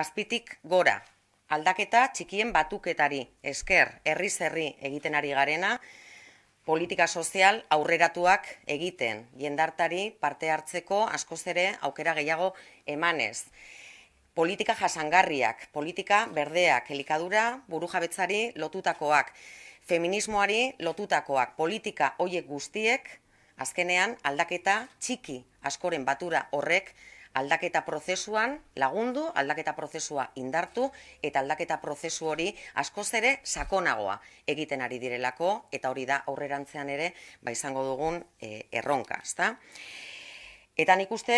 Azpitik gora, aldaketa txikien batuketari, esker, herri herri egiten ari garena, politika sozial aurreratuak egiten, jendartari parte hartzeko askoz ere aukera gehiago emanez. Politika jasangarriak, politika berdeak, helikadura burujabetzari lotutakoak, feminismoari lotutakoak, politika hoiek guztiek, azkenean aldaketa txiki askoren batura horrek aldaketa prozesuan lagundu, aldaketa prozesua indartu eta aldaketa prozesu hori askoz ere sakonagoa egiten ari direlako eta hori da aurrerantzean ere ba izango dugun e, erronka, ezta? Eta nik uste,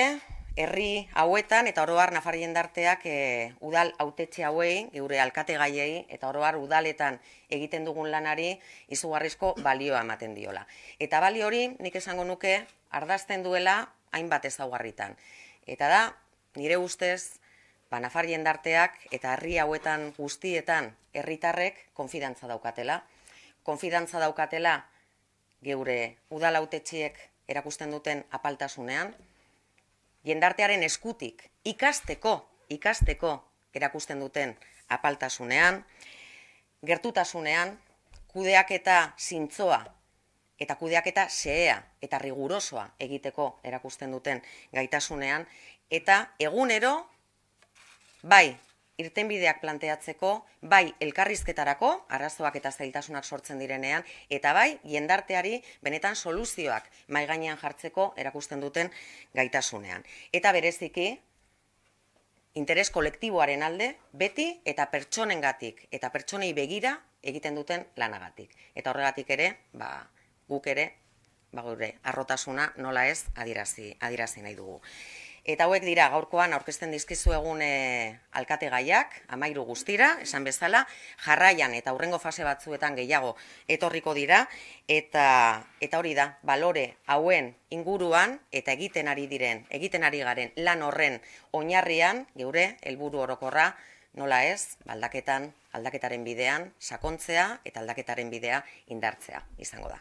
herri hauetan eta oroar Nafar jendarteak e, udal autetxe hauei, geure alkategaiei eta eta oroar udaletan egiten dugun lanari izugarrizko balioa ematen diola. Eta bali hori nik esango nuke ardazten duela hainbat ezaugarritan. Eta da, nire ustez, banafar jendarteak eta herri hauetan guztietan herritarrek konfidantza daukatela. Konfidantza daukatela geure udalautetxiek erakusten duten apaltasunean, jendartearen eskutik ikasteko, ikasteko erakusten duten apaltasunean, gertutasunean, kudeak eta zintzoa eta kudeaketa xehea eta rigurosoa egiteko erakusten duten gaitasunean eta egunero bai irtenbideak planteatzeko, bai elkarrizketarako, arrazoak eta zailtasunak sortzen direnean, eta bai jendarteari benetan soluzioak mai jartzeko erakusten duten gaitasunean. Eta bereziki, interes kolektiboaren alde, beti eta pertsonengatik eta pertsonei begira egiten duten lanagatik. Eta horregatik ere, ba, guk ere, ba gure arrotasuna nola ez adierazi, adierazi nahi dugu. Eta hauek dira gaurkoan aurkezten dizkizu egun e, alkate gaiak, amairu guztira, esan bezala, jarraian eta hurrengo fase batzuetan gehiago etorriko dira, eta, eta hori da, balore hauen inguruan eta egiten ari diren, egiten ari garen lan horren oinarrian, geure, helburu orokorra, nola ez, aldaketan, aldaketaren bidean sakontzea eta aldaketaren bidea indartzea izango da.